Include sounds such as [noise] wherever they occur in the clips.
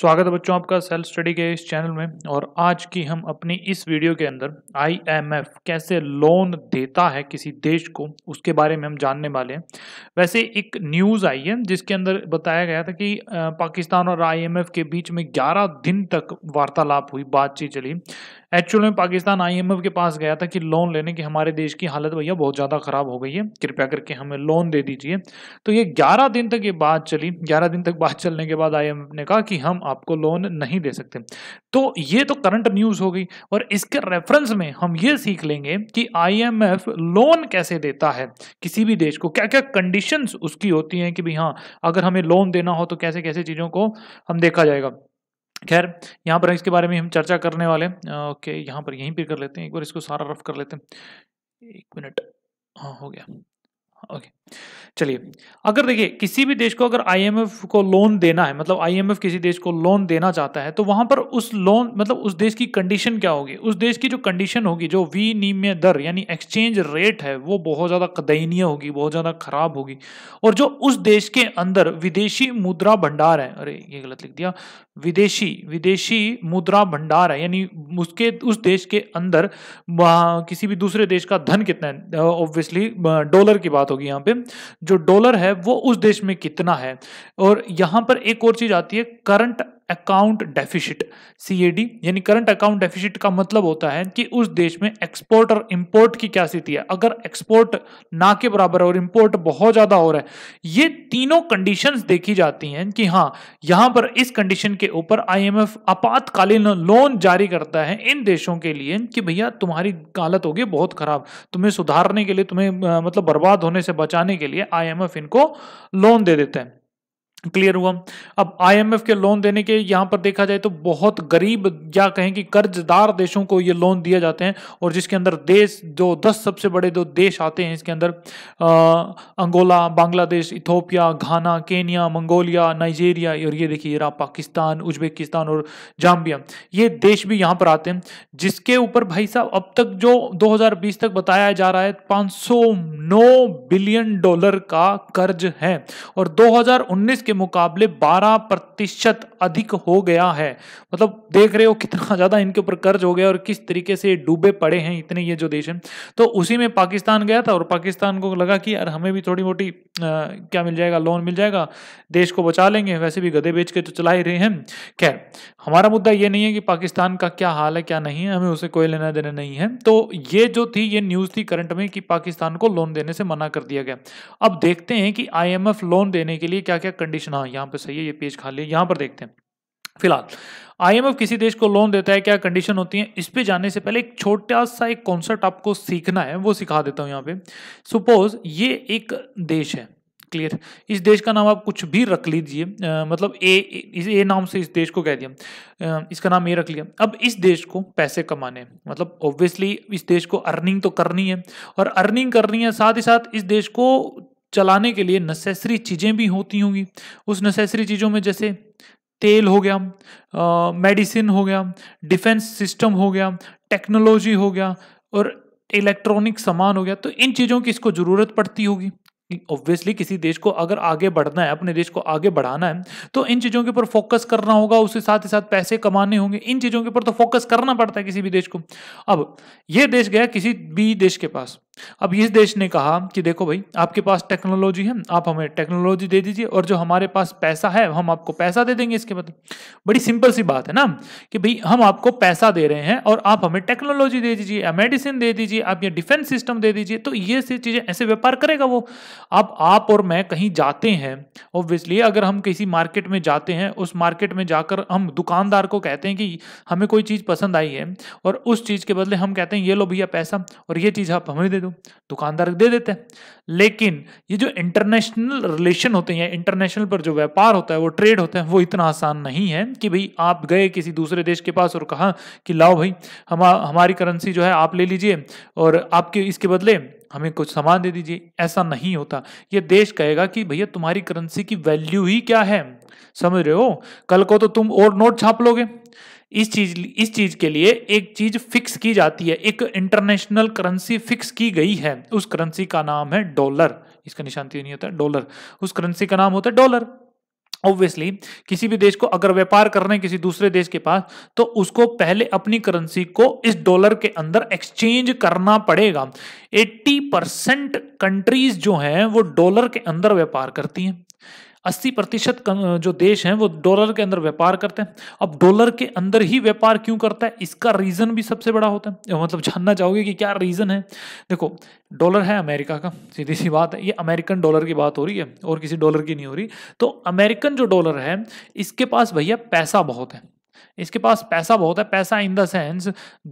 स्वागत है बच्चों आपका सेल्फ स्टडी के इस चैनल में और आज की हम अपनी इस वीडियो के अंदर आईएमएफ कैसे लोन देता है किसी देश को उसके बारे में हम जानने वाले हैं वैसे एक न्यूज़ आई है जिसके अंदर बताया गया था कि पाकिस्तान और आईएमएफ के बीच में 11 दिन तक वार्तालाप हुई बातचीत चली एक्चुअल में पाकिस्तान आई के पास गया था कि लोन लेने की हमारे देश की हालत भैया बहुत ज़्यादा ख़राब हो गई है कृपया करके हमें लोन दे दीजिए तो ये ग्यारह दिन तक ये बात चली ग्यारह दिन तक बात चलने के बाद आई ने कहा कि हम आपको लोन नहीं दे सकते तो ये तो करंट न्यूज़ हो गई और इसके रेफरेंस में हम ये सीख लेंगे कि आईएमएफ लोन कैसे देता है किसी भी देश को क्या क्या कंडीशंस उसकी होती हैं कि भाई हाँ अगर हमें लोन देना हो तो कैसे कैसे चीज़ों को हम देखा जाएगा खैर यहाँ पर इसके बारे में हम चर्चा करने वाले ओके यहाँ पर यहीं पर कर लेते हैं एक बार इसको सारा रफ कर लेते हैं एक मिनट हाँ हो गया ओके चलिए अगर देखिए किसी भी देश को अगर आईएमएफ को लोन देना है मतलब आईएमएफ किसी देश को लोन देना चाहता है तो वहां पर उस लोन मतलब उस देश की कंडीशन क्या होगी उस देश की जो कंडीशन होगी जो विनिमय दर यानी एक्सचेंज रेट है वो बहुत ज़्यादा दयनीय होगी बहुत ज़्यादा खराब होगी और जो उस देश के अंदर विदेशी मुद्रा भंडार है अरे ये गलत लिख दिया विदेशी विदेशी मुद्रा भंडार है यानी उसके उस देश के अंदर किसी भी दूसरे देश का धन कितना है ऑब्वियसली डॉलर की बात होगी यहाँ पे जो डॉलर है वो उस देश में कितना है और यहाँ पर एक और चीज आती है करंट अकाउंट डेफिसिट सीएडी यानी करंट अकाउंट डेफिसिट का मतलब होता है कि उस देश में एक्सपोर्ट और इंपोर्ट की क्या स्थिति है अगर एक्सपोर्ट ना के बराबर और इंपोर्ट बहुत ज़्यादा हो रहा है ये तीनों कंडीशंस देखी जाती हैं कि हाँ यहाँ पर इस कंडीशन के ऊपर आईएमएफ आपातकालीन लोन जारी करता है इन देशों के लिए कि भैया तुम्हारी हालत होगी बहुत ख़राब तुम्हें सुधारने के लिए तुम्हें मतलब बर्बाद होने से बचाने के लिए आई इनको लोन दे देते हैं क्लियर हुआ अब आईएमएफ के लोन देने के यहाँ पर देखा जाए तो बहुत गरीब या कहें कि कर्जदार देशों को ये लोन दिए जाते हैं और जिसके अंदर देश जो दस सबसे बड़े जो देश आते हैं इसके अंदर आ, Angola Bangladesh Ethiopia Ghana Kenya Mongolia Nigeria और ये देखिए रहा पाकिस्तान उज्बेकिस्तान और जाम्बिया ये देश भी यहाँ पर आते हैं जिसके ऊपर भाई साहब अब तक जो दो तक बताया जा रहा है 509 बिलियन डॉलर का कर्ज है और दो के मुकाबले 12 प्रतिशत अधिक हो गया है मतलब देख रहे हो कितना ज़्यादा इनके ऊपर कर्ज हो गया और किस तरीके से डूबे पड़े हैं इतने ये जो देश हैं तो उसी में पाकिस्तान गया था और पाकिस्तान को लगा कि यार हमें भी थोड़ी मोटी क्या मिल जाएगा लोन मिल जाएगा देश को बचा लेंगे वैसे भी गधे बेच के तो चला ही रहे हैं खैर हमारा मुद्दा ये नहीं है कि पाकिस्तान का क्या हाल है क्या नहीं है हमें उसे कोई लेना देना नहीं है तो ये जो थी ये न्यूज़ थी करंट में कि पाकिस्तान को लोन देने से मना कर दिया गया अब देखते हैं कि आई लोन देने के लिए क्या क्या कंडीशन हाँ यहाँ पर सही है ये पेज खा लिए यहाँ पर देखते हैं फिलहाल आईएमएफ किसी देश को लोन देता है क्या कंडीशन होती है इस पे जाने से पहले एक छोटा सा एक कॉन्सेप्ट आपको सीखना है वो सिखा देता हूँ यहाँ पे सपोज ये एक देश है क्लियर इस देश का नाम आप कुछ भी रख लीजिए मतलब ए इस ए नाम से इस देश को कह दिया आ, इसका नाम ये रख लिया अब इस देश को पैसे कमाने मतलब ऑब्वियसली इस देश को अर्निंग तो करनी है और अर्निंग करनी है साथ ही साथ इस देश को चलाने के लिए नेसेसरी चीज़ें भी होती होंगी उस नेसेसरी चीज़ों में जैसे तेल हो गया मेडिसिन हो गया डिफेंस सिस्टम हो गया टेक्नोलॉजी हो गया और इलेक्ट्रॉनिक सामान हो गया तो इन चीज़ों की इसको ज़रूरत पड़ती होगी ऑब्वियसली किसी देश को अगर आगे बढ़ना है अपने देश को आगे बढ़ाना है तो इन चीज़ों के ऊपर फोकस करना होगा उसके साथ ही साथ पैसे कमाने होंगे इन चीज़ों के ऊपर तो फोकस करना पड़ता है किसी भी देश को अब ये देश गया किसी भी देश के पास अब इस देश ने कहा कि देखो भाई आपके पास टेक्नोलॉजी है आप हमें टेक्नोलॉजी दे दीजिए और जो हमारे पास पैसा है हम आपको पैसा दे देंगे इसके बदले बड़ी सिंपल सी बात है ना कि भाई हम आपको पैसा दे रहे हैं और आप हमें टेक्नोलॉजी दे दीजिए मेडिसिन दे दीजिए आप ये डिफेंस सिस्टम दे दीजिए तो ये सी चीज़ें ऐसे व्यापार करेगा वो अब आप और मैं कहीं जाते हैं ऑब्वियसली अगर हम किसी मार्केट में जाते हैं उस मार्केट में जाकर हम दुकानदार को कहते हैं कि हमें कोई चीज़ पसंद आई है और उस चीज़ के बदले हम कहते हैं ये लो भैया पैसा और ये चीज़ आप हमें दे दो वैल्यू दुकानदार दे देते हैं लेकिन ये जो इंटरनेशनल रिलेशन होते हैं इंटरनेशनल पर जो व्यापार होता है वो ट्रेड होता है वो इतना आसान नहीं है कि भाई आप गए किसी दूसरे देश के पास और कहा कि लाओ भाई हम हमारी करेंसी जो है आप ले लीजिए और आपके इसके बदले हमें कुछ सामान दे दीजिए ऐसा नहीं होता ये देश कहेगा कि भैया तुम्हारी करेंसी की वैल्यू ही क्या है समझ रहे हो कल को तो तुम और नोट छाप लोगे इस चीज इस चीज के लिए एक चीज फिक्स की जाती है एक इंटरनेशनल करेंसी फिक्स की गई है उस करेंसी का नाम है डॉलर इसका निशान तो नहीं होता डॉलर उस करेंसी का नाम होता है डॉलर ऑब्वियसली किसी भी देश को अगर व्यापार कर रहे हैं किसी दूसरे देश के पास तो उसको पहले अपनी करेंसी को इस डॉलर के अंदर एक्सचेंज करना पड़ेगा 80 परसेंट कंट्रीज जो हैं वो डॉलर के अंदर व्यापार करती हैं अस्सी प्रतिशत जो देश हैं वो डॉलर के अंदर व्यापार करते हैं अब डॉलर के अंदर ही व्यापार क्यों करता है इसका रीज़न भी सबसे बड़ा होता है मतलब जानना चाहोगे कि क्या रीज़न है देखो डॉलर है अमेरिका का सीधी सी बात है ये अमेरिकन डॉलर की बात हो रही है और किसी डॉलर की नहीं हो रही तो अमेरिकन जो डॉलर है इसके पास भैया पैसा बहुत है इसके पास पैसा बहुत है पैसा इन द सेंस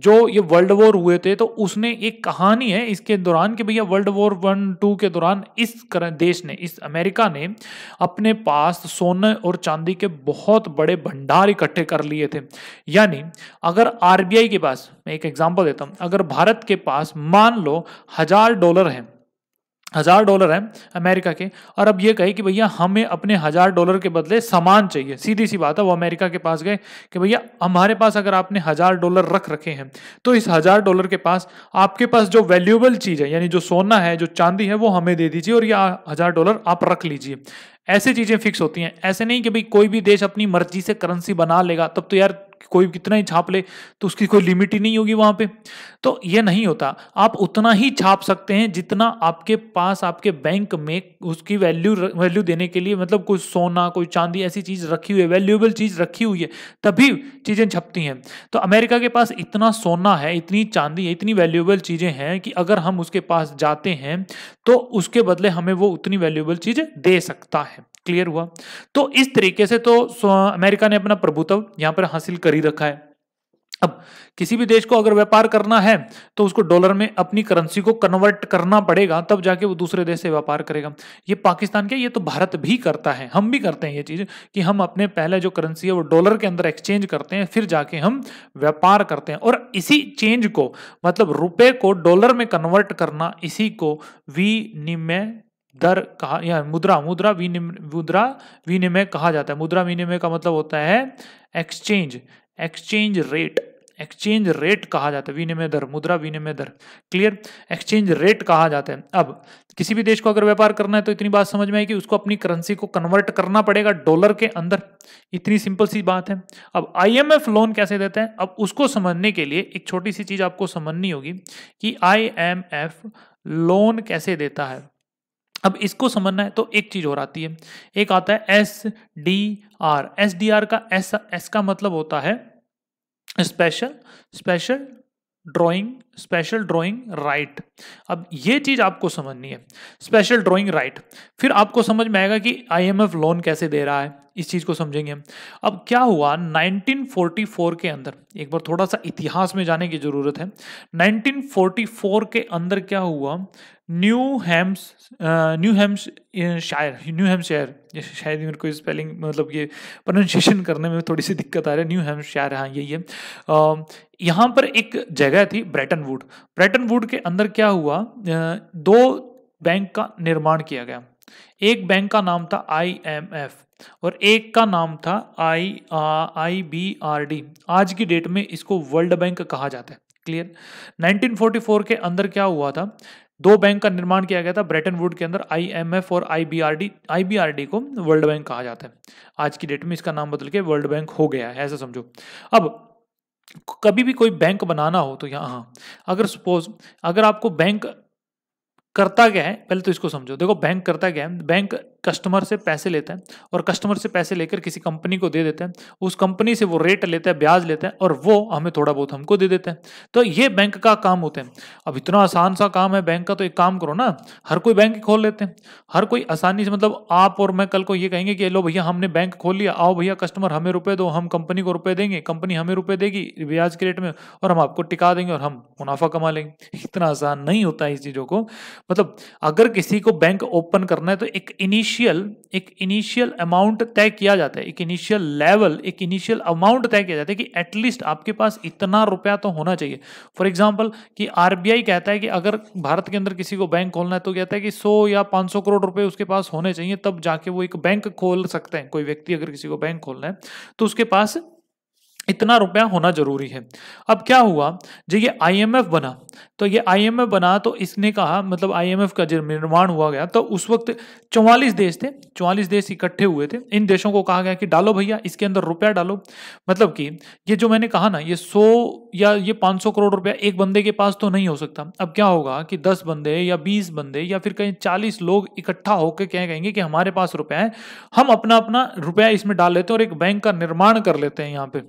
जो ये वर्ल्ड वॉर हुए थे तो उसने एक कहानी है इसके दौरान कि भैया वर्ल्ड वॉर वन टू के दौरान इस देश ने इस अमेरिका ने अपने पास सोने और चांदी के बहुत बड़े भंडार इकट्ठे कर लिए थे यानी अगर आरबीआई के पास मैं एक एग्जाम्पल देता हूँ अगर भारत के पास मान लो हजार डॉलर हैं हज़ार डॉलर हैं अमेरिका के और अब ये कहे कि भैया हमें अपने हज़ार डॉलर के बदले सामान चाहिए सीधी सी बात है वो अमेरिका के पास गए कि भैया हमारे पास अगर आपने हज़ार डॉलर रख रखे हैं तो इस हज़ार डॉलर के पास आपके पास जो वैल्यूएबल चीज़ है यानी जो सोना है जो चांदी है वो हमें दे दीजिए और ये हज़ार डॉलर आप रख लीजिए ऐसे चीज़ें फिक्स होती हैं ऐसे नहीं कि भाई कोई भी देश अपनी मर्जी से करेंसी बना लेगा तब तो यार कोई कितना ही छाप ले तो उसकी कोई लिमिट ही नहीं होगी वहाँ पे तो ये नहीं होता आप उतना ही छाप सकते हैं जितना आपके पास आपके बैंक में उसकी वैल्यू वैल्यू देने के लिए मतलब कोई सोना कोई चांदी ऐसी चीज़ रखी हुई है वैल्यूएबल चीज़ रखी हुई है तभी चीज़ें छपती हैं तो अमेरिका के पास इतना सोना है इतनी चांदी है इतनी वैल्यूएबल चीज़ें हैं कि अगर हम उसके पास जाते हैं तो उसके बदले हमें वो उतनी वैल्यूएबल चीज़ दे सकता है क्लियर हुआ तो इस तरीके से तो अमेरिका ने अपना प्रभुत्व यहां पर हासिल कर ही रखा है अब किसी भी देश को अगर व्यापार करना है तो उसको डॉलर में अपनी करेंसी को कन्वर्ट करना पड़ेगा तब जाके वो दूसरे देश से व्यापार करेगा ये पाकिस्तान क्या ये तो भारत भी करता है हम भी करते हैं ये चीज़ कि हम अपने पहले जो करेंसी है वो डॉलर के अंदर एक्सचेंज करते हैं फिर जाके हम व्यापार करते हैं और इसी चेंज को मतलब रुपये को डॉलर में कन्वर्ट करना इसी को विनिमय दर कहा या मुद्रा मुद्रा विनिमय मुद्रा विनिमय कहा जाता है मुद्रा विनिमय का मतलब होता है exchange exchange rate exchange rate कहा जाता है विनिमय दर मुद्रा विनिमय दर क्लियर एक्सचेंज रेट कहा जाता है अब किसी भी देश को अगर व्यापार करना है तो इतनी बात समझ में आई कि उसको अपनी करेंसी को कन्वर्ट करना पड़ेगा डॉलर के अंदर इतनी सिंपल सी बात है अब आईएमएफ लोन कैसे देते हैं अब उसको समझने के लिए एक छोटी सी चीज आपको समझनी होगी कि आई लोन कैसे देता है अब इसको समझना है तो एक चीज और आती है एक आता है S D R S D R का एस एस का मतलब होता है special special drawing special drawing right अब ये चीज आपको समझनी है स्पेशल ड्राइंग राइट फिर आपको समझ में आएगा कि आईएमएफ लोन कैसे दे रहा है इस चीज को समझेंगे हम अब क्या हुआ 1944 के अंदर एक बार थोड़ा सा इतिहास में जाने की जरूरत है 1944 के अंदर क्या हुआ न्यू हेम्स न्यू हेम्स शायर न्यू हेम्स शायर शायद मेरे को स्पेलिंग मतलब ये प्रोनाशिएशन करने में थोड़ी सी दिक्कत आ रही है न्यू हेम्स शायर हाँ यही है यहाँ पर एक जगह थी ब्रेटन वुड ब्रेटन वुड के अंदर क्या हुआ दो बैंक का निर्माण किया गया एक बैंक का नाम था आई एम एफ और एक का नाम था I I B R D आज की डेट में इसको वर्ल्ड बैंक कहा जाता है क्लियर 1944 के अंदर क्या हुआ था दो बैंक का निर्माण किया गया था ब्रेटन वुड के अंदर आईएमएफ और आईबीआरडी आईबीआरडी को वर्ल्ड बैंक कहा जाता है आज की डेट में इसका नाम बदल के वर्ल्ड बैंक हो गया है ऐसा समझो अब कभी भी कोई बैंक बनाना हो तो यहाँ हाँ, अगर सपोज अगर आपको बैंक करता क्या है पहले तो इसको समझो देखो बैंक करता क्या है बैंक कस्टमर से पैसे लेता है और कस्टमर से पैसे लेकर किसी कंपनी को दे देता है उस कंपनी से वो रेट लेता है ब्याज लेता है और वो हमें थोड़ा बहुत हमको दे देता है तो ये बैंक का काम होता है अब इतना आसान सा काम है बैंक का तो एक काम करो ना हर कोई बैंक खोल लेते हैं हर कोई आसानी से मतलब आप और मैं कल को ये कहेंगे कि लो भैया हमने बैंक खोल लिया आओ भैया कस्टमर हमें रुपए दो हम कंपनी को रुपए देंगे कंपनी हमें रुपये देगी ब्याज के रेट में और हम आपको टिका देंगे और हम मुनाफा कमा लेंगे [laughs] इतना आसान नहीं होता है इस चीज़ों को मतलब अगर किसी को बैंक ओपन करना है तो एक इनिश इनिशियल एक इनिशियल अमाउंट तय किया जाता है एक इनिशियल लेवल एक इनिशियल अमाउंट तय किया जाता है कि एटलीस्ट आपके पास इतना रुपया तो होना चाहिए फॉर एग्जांपल कि आरबीआई कहता है कि अगर भारत के अंदर किसी को बैंक खोलना है तो कहता है कि 100 या 500 करोड़ रुपए उसके पास होने चाहिए तब जाके वो एक बैंक खोल सकते हैं कोई व्यक्ति अगर किसी को बैंक खोलना है तो उसके पास इतना रुपया होना जरूरी है अब क्या हुआ जब ये आईएमएफ बना तो ये आईएमएफ बना तो इसने कहा मतलब आईएमएफ का जब निर्माण हुआ गया तो उस वक्त 44 देश थे 44 देश इकट्ठे हुए थे इन देशों को कहा गया कि डालो भैया इसके अंदर रुपया डालो मतलब कि ये जो मैंने कहा ना ये सौ या ये 500 करोड़ रुपया एक बंदे के पास तो नहीं हो सकता अब क्या होगा कि दस बंदे या बीस बंदे या फिर कहीं चालीस लोग इकट्ठा होकर क्या कहेंगे कि हमारे पास रुपया है हम अपना अपना रुपया इसमें डाल लेते हैं और एक बैंक का निर्माण कर लेते हैं यहाँ पे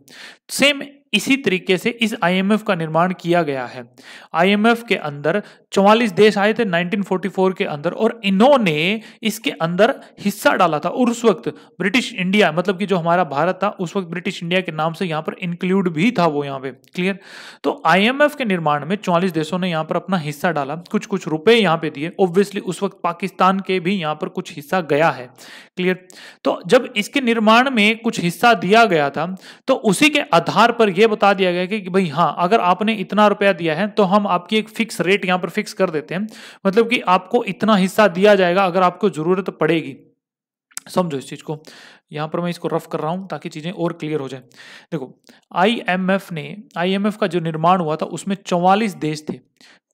सेम इसी तरीके से इस आईएमएफ का निर्माण किया गया है आईएमएफ के अंदर 44 देश आए थे 1944 के अंदर और इन्होंने इसके अंदर हिस्सा डाला था और उस वक्त ब्रिटिश इंडिया मतलब कि जो हमारा भारत था उस वक्त ब्रिटिश इंडिया के नाम से यहां पर इंक्लूड भी था वो यहां पे क्लियर तो आईएमएफ के निर्माण में चौवालीस देशों ने यहाँ पर अपना हिस्सा डाला कुछ कुछ रुपए यहां पर दिए ऑब्वियसली उस वक्त पाकिस्तान के भी यहाँ पर कुछ हिस्सा गया है क्लियर तो जब इसके निर्माण में कुछ हिस्सा दिया गया था तो उसी के आधार पर ये बता दिया गया कि भाई हाँ अगर आपने इतना रुपया दिया है तो हम आपकी एक फिक्स रेट यहाँ पर फिक्स कर देते हैं मतलब कि आपको इतना हिस्सा दिया जाएगा अगर आपको ज़रूरत पड़ेगी समझो इस चीज़ को यहां पर मैं इसको रफ कर रहा हूं ताकि चीज़ें और क्लियर हो जाए देखो आईएमएफ ने आईएमएफ का जो निर्माण हुआ था उसमें चौवालीस देश थे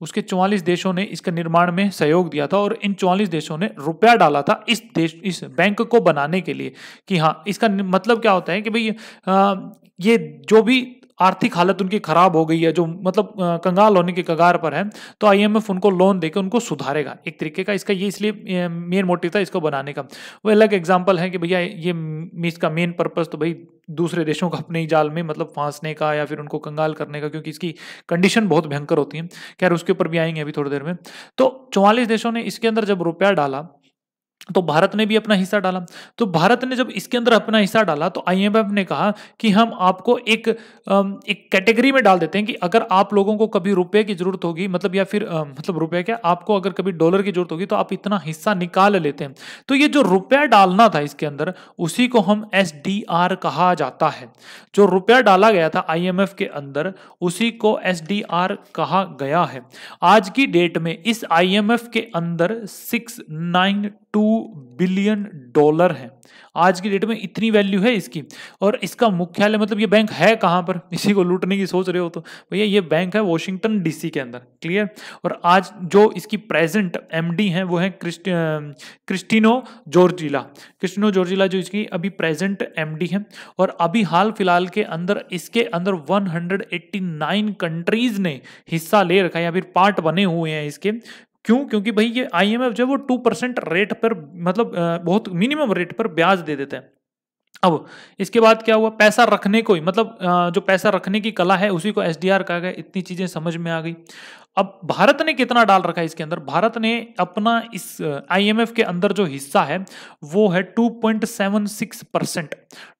उसके चौवालीस देशों ने इसके निर्माण में सहयोग दिया था और इन चौवालीस देशों ने रुपया डाला था इस देश इस बैंक को बनाने के लिए कि हाँ इसका मतलब क्या होता है कि भाई ये जो भी आर्थिक हालत उनकी खराब हो गई है जो मतलब कंगाल होने के कगार पर है तो आईएमएफ उनको लोन देकर उनको सुधारेगा एक तरीके का इसका ये इसलिए मेन मोटिव था इसको बनाने का वो अलग एग्जाम्पल है कि भैया ये इसका मेन पर्पज़ तो भाई दूसरे देशों का अपने ही जाल में मतलब फांसने का या फिर उनको कंगाल करने का क्योंकि इसकी कंडीशन बहुत भयंकर होती है खैर उसके ऊपर भी आएंगे अभी थोड़ी देर में तो चौवालीस देशों ने इसके अंदर जब रुपया डाला तो भारत ने भी अपना हिस्सा डाला तो भारत ने जब इसके अंदर अपना हिस्सा डाला तो आईएमएफ ने कहा कि हम आपको एक एक कैटेगरी में डाल देते हैं कि अगर आप लोगों को कभी रुपए की जरूरत होगी मतलब या फिर मतलब रुपए क्या आपको अगर कभी डॉलर की जरूरत होगी तो आप इतना हिस्सा निकाल लेते हैं तो ये जो रुपया डालना था इसके अंदर उसी को हम एस कहा जाता है जो रुपया डाला गया था आई के अंदर उसी को एस कहा गया है आज की डेट में इस आई के अंदर six nine two billion dollar है आज की डेट में इतनी वैल्यू है इसकी और इसका मुख्यालय मतलब ये बैंक है कहाँ पर इसी [laughs] को लूटने की सोच रहे हो तो भैया ये बैंक है वॉशिंगटन डीसी के अंदर क्लियर और आज जो इसकी प्रेजेंट एमडी हैं वो है Krist, Kristalina Georgieva Kristalina Georgieva जो इसकी अभी प्रेजेंट एमडी है और अभी हाल फिलहाल के अंदर इसके अंदर 189 कंट्रीज ने हिस्सा ले रखा है या फिर पार्ट बने हुए हैं इसके क्यों क्योंकि भाई ये आईएमएफ जो है वो टू परसेंट रेट पर मतलब बहुत मिनिमम रेट पर ब्याज दे देते हैं अब इसके बाद क्या हुआ पैसा रखने को ही मतलब जो पैसा रखने की कला है उसी को एस कहा गया इतनी चीज़ें समझ में आ गई अब भारत ने कितना डाल रखा है इसके अंदर भारत ने अपना इस आईएमएफ के अंदर जो हिस्सा है वो है 2.76 percent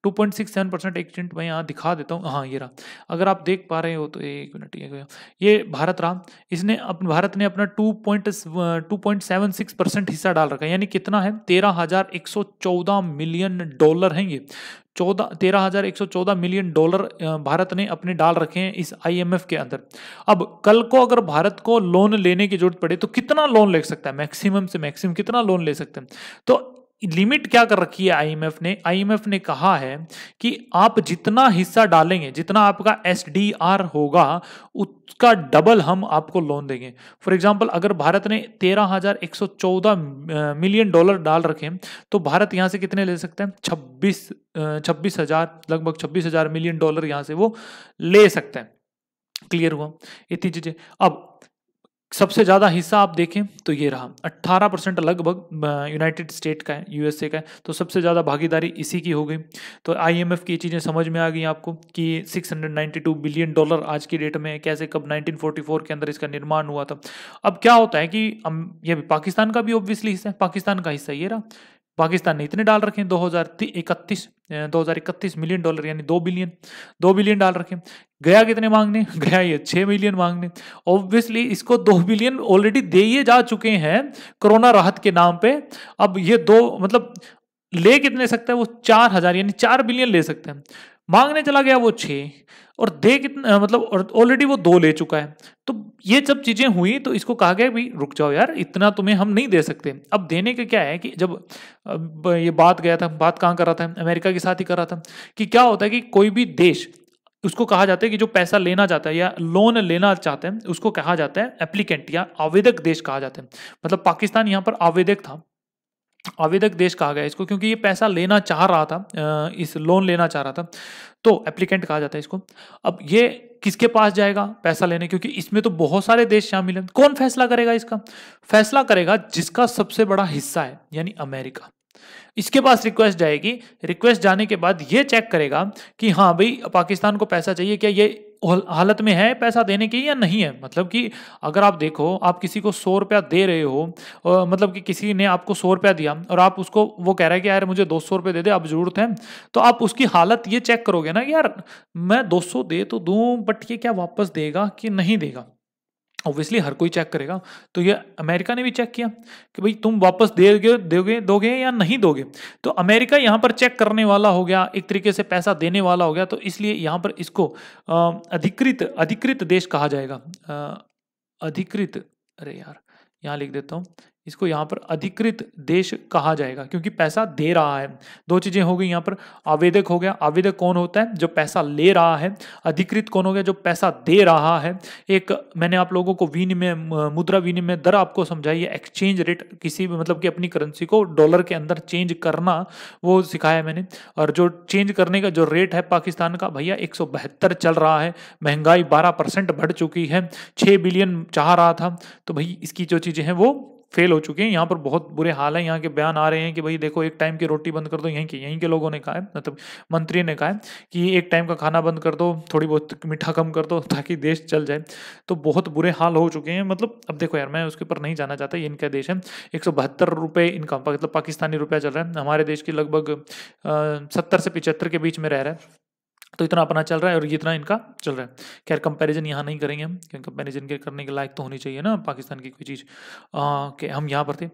two point six seven percent एक मिनट मैं यहाँ दिखा देता हूँ हाँ ये रहा अगर आप देख पा रहे हो तो एक मिनट ये ये भारत रहा इसने अपन भारत ने अपना two point two point seven six percent हिस्सा डाल रखा है यानी कितना है तेरह हजार एक सौ चौदह मिलियन डॉलर हैं ये चौदह तेरह हज़ार एक सौ चौदह मिलियन डॉलर भारत ने अपने डाल रखे हैं इस आईएमएफ के अंदर अब कल को अगर भारत को लोन लेने की जरूरत पड़े तो कितना लोन ले सकता है मैक्सिमम से मैक्सिमम कितना लोन ले सकते हैं तो लिमिट क्या कर रखी है आईएमएफ ने आईएमएफ ने कहा है कि आप जितना हिस्सा डालेंगे जितना आपका एसडीआर होगा उसका डबल हम आपको लोन देंगे फॉर एग्जांपल अगर भारत ने 13,114 मिलियन डॉलर डाल रखे तो भारत यहां से कितने ले सकते हैं 26 छब्बीस हजार लगभग 26,000 मिलियन डॉलर यहां से वो ले सकते हैं क्लियर हुआ इतनी चीजें अब सबसे ज़्यादा हिस्सा आप देखें तो ये रहा 18 परसेंट लगभग यूनाइटेड स्टेट का है यूएसए का है तो सबसे ज़्यादा भागीदारी इसी की हो गई तो आईएमएफ की चीज़ें समझ में आ गई आपको कि 692 बिलियन डॉलर आज की डेट में कैसे कब 1944 के अंदर इसका निर्माण हुआ था अब क्या होता है कि हम ये पाकिस्तान का भी ऑब्वियसली हिस्सा है पाकिस्तान का हिस्सा ये रहा पाकिस्तान ने इतने डाल रखे हैं दो हज़ार इकतीस दो हज़ार इकतीस मिलियन डॉलर यानी दो बिलियन दो बिलियन डाल रखे गया कितने मांगने गया ये छः मिलियन मांगने ऑब्वियसली इसको दो बिलियन ऑलरेडी दिए जा चुके हैं कोरोना राहत के नाम पे अब ये दो मतलब ले कितने सकते हैं वो चार हजार यानी चार बिलियन ले सकते हैं मांगने चला गया वो छः और दे कितना मतलब ऑलरेडी वो दो ले चुका है तो ये सब चीज़ें हुई तो इसको कहा गया भाई रुक जाओ यार इतना तुम्हें हम नहीं दे सकते अब देने का क्या है कि जब ये बात गया था बात कहाँ कर रहा था अमेरिका के साथ ही कर रहा था कि क्या होता है कि कोई भी देश उसको कहा जाता है कि जो पैसा लेना चाहता है या लोन लेना चाहते हैं उसको कहा जाता है एप्लीकेंट या आवेदक देश कहा जाता है मतलब पाकिस्तान यहाँ पर आवेदक था आवेदक देश कहा गया इसको क्योंकि ये पैसा लेना चाह रहा था इस लोन लेना चाह रहा था तो एप्लीकेंट कहा जाता है इसको अब ये किसके पास जाएगा पैसा लेने क्योंकि इसमें तो बहुत सारे देश शामिल हैं कौन फैसला करेगा इसका फैसला करेगा जिसका सबसे बड़ा हिस्सा है यानी अमेरिका इसके पास रिक्वेस्ट जाएगी रिक्वेस्ट जाने के बाद ये चेक करेगा कि हाँ भाई पाकिस्तान को पैसा चाहिए क्या ये हालत में है पैसा देने की या नहीं है मतलब कि अगर आप देखो आप किसी को सौ रुपया दे रहे हो और मतलब कि किसी ने आपको सौ रुपया दिया और आप उसको वो कह रहा है कि यार मुझे दो सौ रुपये दे दे अब ज़रूरत है तो आप उसकी हालत ये चेक करोगे ना कि यार मैं दो सौ दे तो दूँ बट ये क्या वापस देगा कि नहीं देगा ऑब्वियसली हर कोई चेक करेगा तो ये अमेरिका ने भी चेक किया कि भाई तुम वापस दे दोगे दोगे या नहीं दोगे तो अमेरिका यहाँ पर चेक करने वाला हो गया एक तरीके से पैसा देने वाला हो गया तो इसलिए यहाँ पर इसको अधिकृत अधिकृत देश कहा जाएगा अधिकृत अरे यार यहाँ लिख देता हूँ इसको यहाँ पर अधिकृत देश कहा जाएगा क्योंकि पैसा दे रहा है दो चीज़ें हो गई यहाँ पर आवेदक हो गया आवेदक कौन होता है जो पैसा ले रहा है अधिकृत कौन हो गया जो पैसा दे रहा है एक मैंने आप लोगों को विनिमय मुद्रा विनिमय दर आपको समझाई है एक्सचेंज रेट किसी भी मतलब कि अपनी करेंसी को डॉलर के अंदर चेंज करना वो सिखाया मैंने और जो चेंज करने का जो रेट है पाकिस्तान का भैया एक चल रहा है महंगाई बारह बढ़ चुकी है छः बिलियन चाह रहा था तो भाई इसकी जो चीज़ें हैं वो फेल हो चुके हैं यहाँ पर बहुत बुरे हाल है यहाँ के बयान आ रहे हैं कि भाई देखो एक टाइम की रोटी बंद कर दो यहीं के यहीं के लोगों ने कहा है मतलब मंत्री ने कहा है कि एक टाइम का खाना बंद कर दो थोड़ी बहुत मीठा कम कर दो ताकि देश चल जाए तो बहुत बुरे हाल हो चुके हैं मतलब अब देखो यार मैं उसके ऊपर नहीं जाना चाहता ये इनका देश है एक सौ इनका मतलब पाकिस्तानी रुपया चल रहा है हमारे देश की लगभग सत्तर से पिचहत्तर के बीच में रह रहा है तो इतना अपना चल रहा है और ये इतना इनका चल रहा है खैर कंपैरिजन यहाँ नहीं करेंगे हम क्योंकि कंपैरिजन के करने के लायक तो होनी चाहिए ना पाकिस्तान की कोई चीज़ के हम यहाँ पर थे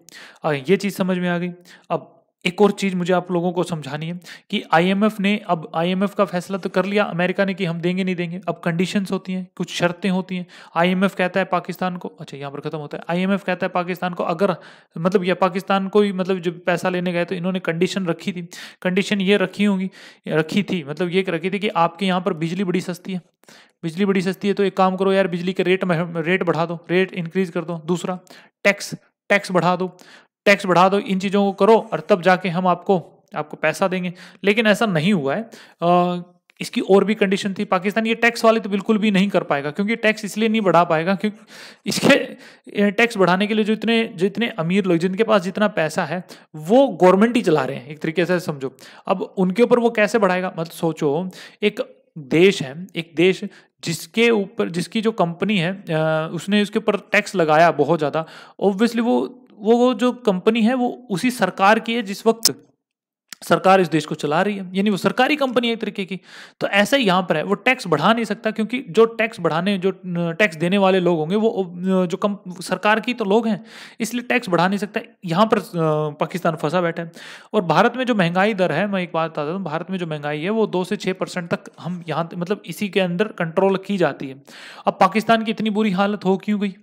आ, ये चीज़ समझ में आ गई अब एक और चीज मुझे आप लोगों को समझानी है कि आईएमएफ ने अब आईएमएफ का फैसला तो कर लिया अमेरिका ने कि हम देंगे नहीं देंगे अब कंडीशंस होती हैं कुछ शर्तें होती हैं आईएमएफ कहता है पाकिस्तान को अच्छा यहाँ पर खत्म होता है आईएमएफ कहता है पाकिस्तान को अगर मतलब या पाकिस्तान को ही मतलब जब पैसा लेने गए तो इन्होंने कंडीशन रखी थी कंडीशन ये रखी होंगी रखी थी मतलब ये रखी थी कि आपके यहाँ पर बिजली बड़ी सस्ती है बिजली बड़ी सस्ती है तो एक काम करो यार बिजली के रेट रेट बढ़ा दो रेट इंक्रीज कर दो दूसरा टैक्स टैक्स बढ़ा दो टैक्स बढ़ा दो इन चीज़ों को करो और तब जाके हम आपको आपको पैसा देंगे लेकिन ऐसा नहीं हुआ है आ, इसकी और भी कंडीशन थी पाकिस्तान ये टैक्स वाले तो बिल्कुल भी नहीं कर पाएगा क्योंकि टैक्स इसलिए नहीं बढ़ा पाएगा क्योंकि इसके टैक्स बढ़ाने के लिए जो इतने जो इतने अमीर लोग जिनके पास जितना पैसा है वो गवर्नमेंट ही चला रहे हैं एक तरीके से समझो अब उनके ऊपर वो कैसे बढ़ाएगा मतलब सोचो एक देश है एक देश जिसके ऊपर जिसकी जो कंपनी है उसने उसके ऊपर टैक्स लगाया बहुत ज़्यादा ऑब्वियसली वो वो वो जो कंपनी है वो उसी सरकार की है जिस वक्त सरकार इस देश को चला रही है यानी वो सरकारी कंपनी है एक तरीके की तो ऐसा ही यहाँ पर है वो टैक्स बढ़ा नहीं सकता क्योंकि जो टैक्स बढ़ाने जो टैक्स देने वाले लोग होंगे वो जो कम सरकार की तो लोग हैं इसलिए टैक्स बढ़ा नहीं सकता यहाँ पर पाकिस्तान फंसा बैठा है और भारत में जो महंगाई दर है मैं एक बात बताता हूँ भारत में जो महंगाई है वो दो से छः परसेंट तक हम यहाँ मतलब इसी के अंदर कंट्रोल की जाती है अब पाकिस्तान की इतनी बुरी हालत हो क्यों गई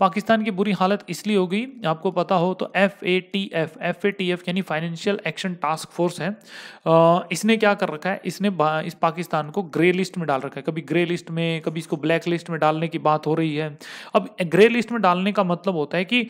पाकिस्तान की बुरी हालत इसलिए हो गई आपको पता हो तो F A T F F A T F यानी फाइनेंशियल एक्शन टास्क फोर्स है इसने क्या कर रखा है इसने इस पाकिस्तान को ग्रे लिस्ट में डाल रखा है कभी ग्रे लिस्ट में कभी इसको ब्लैक लिस्ट में डालने की बात हो रही है अब ग्रे लिस्ट में डालने का मतलब होता है कि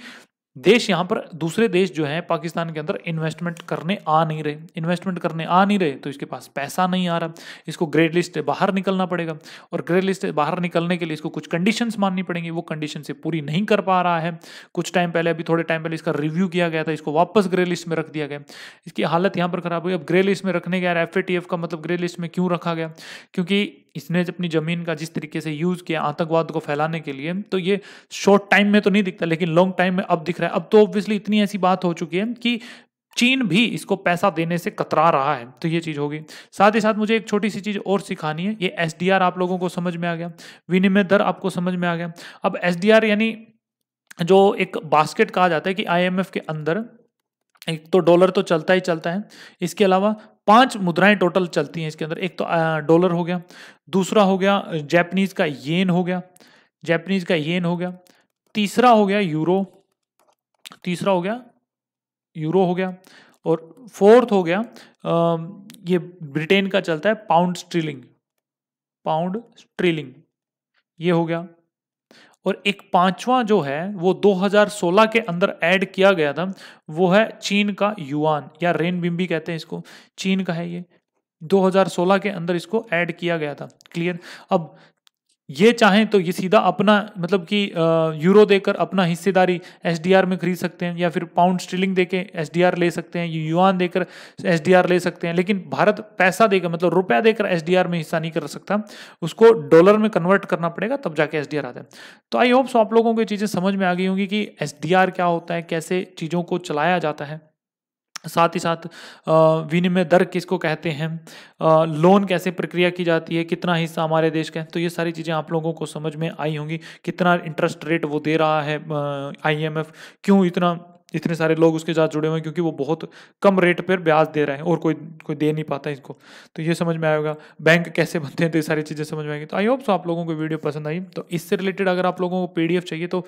देश यहाँ पर दूसरे देश जो है पाकिस्तान के अंदर इन्वेस्टमेंट करने आ नहीं रहे इन्वेस्टमेंट करने आ नहीं रहे तो इसके पास पैसा नहीं आ रहा इसको ग्रेड लिस्ट बाहर निकलना पड़ेगा और ग्रेड लिस्ट बाहर निकलने के लिए इसको कुछ कंडीशंस माननी पड़ेंगी वो कंडीशन से पूरी नहीं कर पा रहा है कुछ टाइम पहले अभी थोड़े टाइम पहले इसका रिव्यू किया गया था इसको वापस ग्रे लिस्ट में रख दिया गया इसकी हालत यहाँ पर खराब हुई अब ग्रे लिस्ट में रखने गया एफ का मतलब ग्रे लिस्ट में क्यों रखा गया क्योंकि इसने अपनी ज़मीन का जिस तरीके से यूज़ किया आतंकवाद को फैलाने के लिए तो ये शॉर्ट टाइम में तो नहीं दिखता लेकिन लॉन्ग टाइम में अब दिख रहा है अब तो ऑब्वियसली इतनी ऐसी बात हो चुकी है कि चीन भी इसको पैसा देने से कतरा रहा है तो ये चीज़ होगी साथ ही साथ मुझे एक छोटी सी चीज़ और सिखानी है ये एस आप लोगों को समझ में आ गया विनिमय दर आपको समझ में आ गया अब एस यानी जो एक बास्केट कहा जाता है कि आईएमएफ के अंदर एक तो डॉलर तो चलता ही चलता है इसके अलावा पांच मुद्राएं टोटल चलती हैं इसके अंदर एक तो डॉलर हो गया दूसरा हो गया जैपनीज का येन हो गया जैपनीज का येन हो गया तीसरा हो गया यूरो तीसरा हो गया यूरो हो गया और फोर्थ हो गया आ, ये ब्रिटेन का चलता है पाउंड स्ट्रीलिंग पाउंड स्ट्रीलिंग ये हो गया और एक पांचवा जो है वो 2016 के अंदर ऐड किया गया था वो है चीन का युआन या रेन बिम्बी कहते हैं इसको चीन का है ये 2016 के अंदर इसको ऐड किया गया था क्लियर अब ये चाहें तो ये सीधा अपना मतलब कि यूरो देकर अपना हिस्सेदारी एस में खरीद सकते हैं या फिर पाउंड स्टिलिंग देके एस ले सकते हैं युआन देकर एस ले सकते हैं लेकिन भारत पैसा देकर मतलब रुपया देकर एस में हिस्सा नहीं कर सकता उसको डॉलर में कन्वर्ट करना पड़ेगा तब जाके एस डी आता है तो आई होप सो आप लोगों को चीज़ें समझ में आ गई होंगी कि एस क्या होता है कैसे चीज़ों को चलाया जाता है साथ ही साथ विनिमय दर किसको कहते हैं लोन कैसे प्रक्रिया की जाती है कितना हिस्सा हमारे देश का है तो ये सारी चीज़ें आप लोगों को समझ में आई होंगी कितना इंटरेस्ट रेट वो दे रहा है आईएमएफ क्यों इतना इतने सारे लोग उसके साथ जुड़े हुए हैं क्योंकि वो बहुत कम रेट पर ब्याज दे रहे हैं और कोई कोई दे नहीं पाता इसको तो ये समझ में आएगा बैंक कैसे [laughs] बनते हैं तो ये सारी चीज़ें समझ में आएंगी तो आई होप सो आप लोगों को वीडियो पसंद आई तो इससे रिलेटेड अगर आप लोगों को पीडीएफ चाहिए तो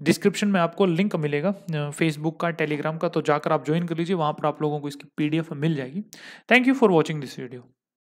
डिस्क्रिप्शन में आपको लिंक मिलेगा फेसबुक का टेलीग्राम का तो जाकर आप ज्वाइन कर लीजिए वहाँ पर आप लोगों को इसकी पीडीएफ मिल जाएगी thank you for watching this video